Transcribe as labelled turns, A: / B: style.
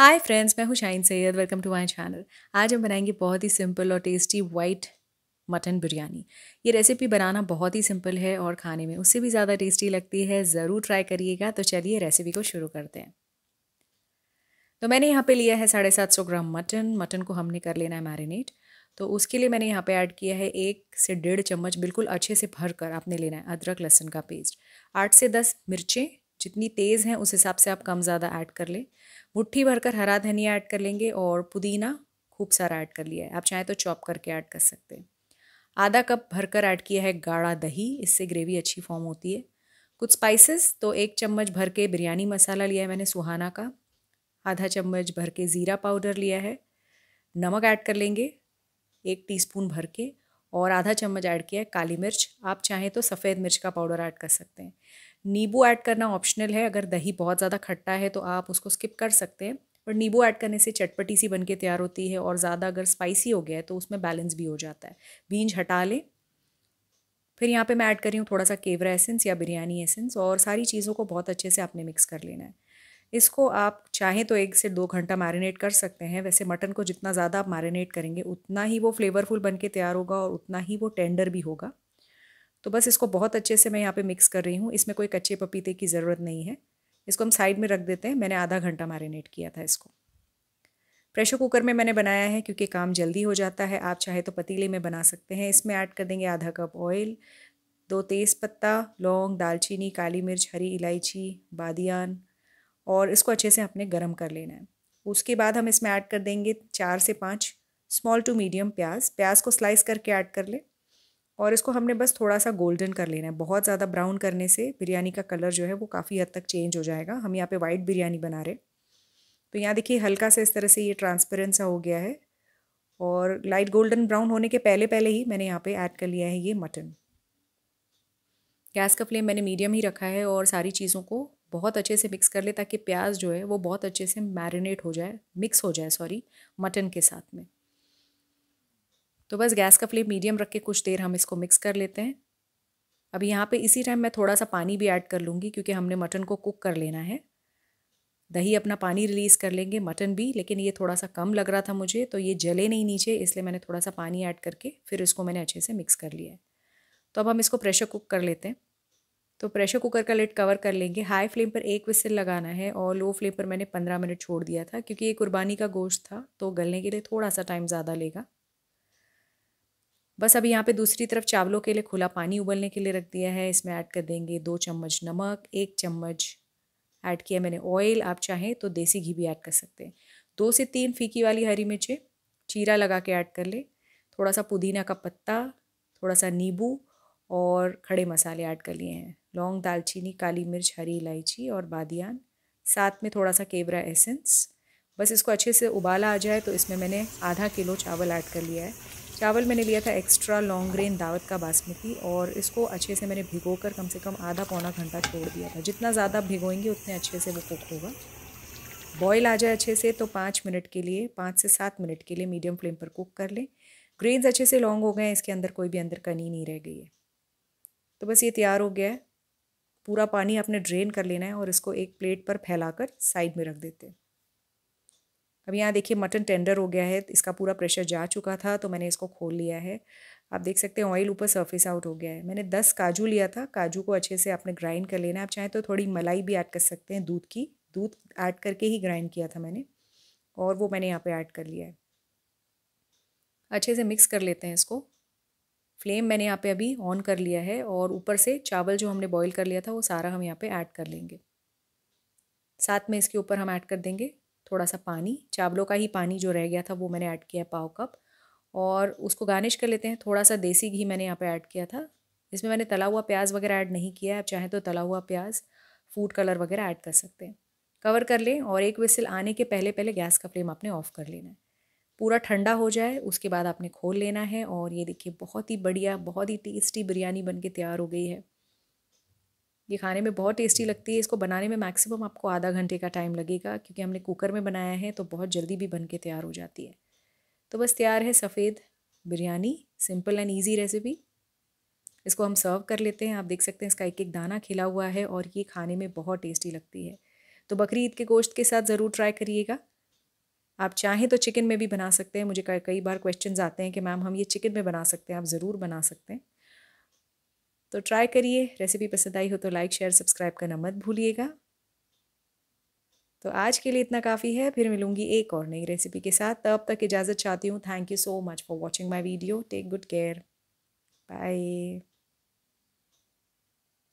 A: हाय friends मैं हूँ Shine Syed welcome to my channel आज हम बनाएंगे बहुत ही सिंपल और टेस्टी वाइट मटन बिरयानी ये रेसिपी बनाना बहुत ही सिंपल है और खाने में उससे भी ज़्यादा टेस्टी लगती है ज़रूर ट्राई करिएगा तो चलिए रेसिपी को शुरू करते हैं तो मैंने यहाँ पर लिया है साढ़े सात सौ ग्राम मटन मटन को हमने कर लेना है मैरिनेट तो उसके लिए मैंने यहाँ पे ऐड किया है एक से डेढ़ चम्मच बिल्कुल अच्छे से भर कर आपने लेना है अदरक लहसुन का पेस्ट आठ से दस मिर्चें जितनी तेज़ हैं उस हिसाब से आप कम ज़्यादा ऐड कर लें मुट्ठी भरकर हरा धनिया ऐड कर लेंगे और पुदीना खूब सारा ऐड कर लिया है आप चाहें तो चॉप करके ऐड कर सकते हैं आधा कप भरकर ऐड किया है गाढ़ा दही इससे ग्रेवी अच्छी फॉर्म होती है कुछ स्पाइसेस तो एक चम्मच भर के बिरयानी मसाला लिया है मैंने सुहाना का आधा चम्मच भर के ज़ीरा पाउडर लिया है नमक ऐड कर लेंगे एक टीस्पून भर के और आधा चम्मच ऐड किया है काली मिर्च आप चाहें तो सफ़ेद मिर्च का पाउडर ऐड कर सकते हैं नींबू ऐड करना ऑप्शनल है अगर दही बहुत ज़्यादा खट्टा है तो आप उसको स्किप कर सकते हैं पर नींबू ऐड करने से चटपटी सी बन के तैयार होती है और ज़्यादा अगर स्पाइसी हो गया है तो उसमें बैलेंस भी हो जाता है बींज हटा लें फिर यहाँ पे मैं ऐड कर रही हूँ थोड़ा सा केवरा एसेंस या बिरयानी एसेंस और सारी चीज़ों को बहुत अच्छे से आपने मिक्स कर लेना है इसको आप चाहें तो एक से दो घंटा मैरिनेट कर सकते हैं वैसे मटन को जितना ज़्यादा आप मैरिनेट करेंगे उतना ही वो फ्लेवरफुल बन के तैयार होगा और उतना ही वो टेंडर भी होगा तो बस इसको बहुत अच्छे से मैं यहाँ पे मिक्स कर रही हूँ इसमें कोई कच्चे पपीते की ज़रूरत नहीं है इसको हम साइड में रख देते हैं मैंने आधा घंटा मैरिनेट किया था इसको प्रेशर कुकर में मैंने बनाया है क्योंकि काम जल्दी हो जाता है आप चाहे तो पतीले में बना सकते हैं इसमें ऐड कर देंगे आधा कप ऑयल दो तेज़पत्ता लौंग दालचीनी काली मिर्च हरी इलायची बादियान और इसको अच्छे से अपने गर्म कर लेना है उसके बाद हम इसमें ऐड कर देंगे चार से पाँच स्मॉल टू मीडियम प्याज प्याज को स्लाइस करके ऐड कर लें और इसको हमने बस थोड़ा सा गोल्डन कर लेना है बहुत ज़्यादा ब्राउन करने से बिरयानी का कलर जो है वो काफ़ी हद तक चेंज हो जाएगा हम यहाँ पे वाइट बिरयानी बना रहे तो यहाँ देखिए हल्का सा इस तरह से ये ट्रांसपेरेंट सा हो गया है और लाइट गोल्डन ब्राउन होने के पहले पहले ही मैंने यहाँ पर ऐड कर लिया है ये मटन गैस का फ्लेम मैंने मीडियम ही रखा है और सारी चीज़ों को बहुत अच्छे से मिक्स कर ले ताकि प्याज जो है वो बहुत अच्छे से मैरिनेट हो जाए मिक्स हो जाए सॉरी मटन के साथ में तो बस गैस का फ्लेम मीडियम रख के कुछ देर हम इसको मिक्स कर लेते हैं अब यहाँ पे इसी टाइम मैं थोड़ा सा पानी भी ऐड कर लूँगी क्योंकि हमने मटन को कुक कर लेना है दही अपना पानी रिलीज़ कर लेंगे मटन भी लेकिन ये थोड़ा सा कम लग रहा था मुझे तो ये जले नहीं नीचे इसलिए मैंने थोड़ा सा पानी ऐड करके फिर इसको मैंने अच्छे से मिक्स कर लिया है तो अब हम इसको प्रेशर कुक कर लेते हैं तो प्रेशर कुकर का लेट कवर कर लेंगे हाई फ्लेम पर एक विसल लगाना है और लो फ्लेम पर मैंने पंद्रह मिनट छोड़ दिया था क्योंकि ये कुर्बानी का गोश्त था तो गलने के लिए थोड़ा सा टाइम ज़्यादा लेगा बस अभी यहाँ पे दूसरी तरफ चावलों के लिए खुला पानी उबलने के लिए रख दिया है इसमें ऐड कर देंगे दो चम्मच नमक एक चम्मच ऐड किया मैंने ऑयल आप चाहें तो देसी घी भी ऐड कर सकते हैं दो से तीन फीकी वाली हरी मिर्चें चीरा लगा के ऐड कर ले थोड़ा सा पुदीना का पत्ता थोड़ा सा नींबू और खड़े मसाले ऐड कर लिए हैं लौंग दालचीनी काली मिर्च हरी इलायची और बादियान साथ में थोड़ा सा केवरा एसेंस बस इसको अच्छे से उबाला आ जाए तो इसमें मैंने आधा किलो चावल ऐड कर लिया है चावल मैंने लिया था एक्स्ट्रा लॉन्ग ग्रेन दावत का बासमती और इसको अच्छे से मैंने भिगो कर कम से कम आधा पौना घंटा छोड़ दिया था जितना ज़्यादा भिगोएंगे उतने अच्छे से वो कुक होगा बॉयल आ जाए अच्छे से तो पाँच मिनट के लिए पाँच से सात मिनट के लिए मीडियम फ्लेम पर कुक कर लें ग्रेन्स अच्छे से लॉन्ग हो गए हैं इसके अंदर कोई भी अंदर कनी नहीं रह गई है तो बस ये तैयार हो गया है पूरा पानी आपने ड्रेन कर लेना है और इसको एक प्लेट पर फैलाकर साइड में रख देते हैं अब यहाँ देखिए मटन टेंडर हो गया है इसका पूरा प्रेशर जा चुका था तो मैंने इसको खोल लिया है आप देख सकते हैं ऑयल ऊपर सरफेस आउट हो गया है मैंने दस काजू लिया था काजू को अच्छे से आपने ग्राइंड कर लेना आप चाहें तो थोड़ी मलाई भी ऐड कर सकते हैं दूध की दूध ऐड करके ही ग्राइंड किया था मैंने और वो मैंने यहाँ पे ऐड कर लिया है अच्छे से मिक्स कर लेते हैं इसको फ्लेम मैंने यहाँ पे अभी ऑन कर लिया है और ऊपर से चावल जो हमने बॉईल कर लिया था वो सारा हम यहाँ पे ऐड कर लेंगे साथ में इसके ऊपर हम ऐड कर देंगे थोड़ा सा पानी चावलों का ही पानी जो रह गया था वो मैंने ऐड किया है पाव कप और उसको गार्निश कर लेते हैं थोड़ा सा देसी घी मैंने यहाँ पे ऐड किया था इसमें मैंने तला हुआ प्याज वगैरह ऐड नहीं किया है आप चाहें तो तला हुआ प्याज फूड कलर वगैरह ऐड कर सकते हैं कवर कर लें और एक विसल आने के पहले पहले गैस का फ्लेम आपने ऑफ़ कर लेना है पूरा ठंडा हो जाए उसके बाद आपने खोल लेना है और ये देखिए बहुत ही बढ़िया बहुत ही टेस्टी बिरयानी बन के तैयार हो गई है ये खाने में बहुत टेस्टी लगती है इसको बनाने में मैक्सिमम आपको आधा घंटे का टाइम लगेगा क्योंकि हमने कुकर में बनाया है तो बहुत जल्दी भी बन के तैयार हो जाती है तो बस तैयार है सफ़ेद biryani simple and easy recipe इसको हम सर्व कर लेते हैं आप देख सकते हैं इसका एक एक दाना खिला हुआ है और ये खाने में बहुत टेस्टी लगती है तो बकरी ईद के गोश्त के साथ ज़रूर ट्राई करिएगा आप चाहें तो चिकन में भी बना सकते हैं मुझे कई बार क्वेश्चन आते हैं कि मैम हम ये चिकन में बना सकते हैं आप ज़रूर बना सकते हैं तो ट्राई करिए रेसिपी पसंद आई हो तो लाइक शेयर सब्सक्राइब करना मत भूलिएगा तो आज के लिए इतना काफ़ी है फिर मिलूंगी एक और नई रेसिपी के साथ तब तक इजाज़त चाहती हूँ thank you so much for watching my video take good care bye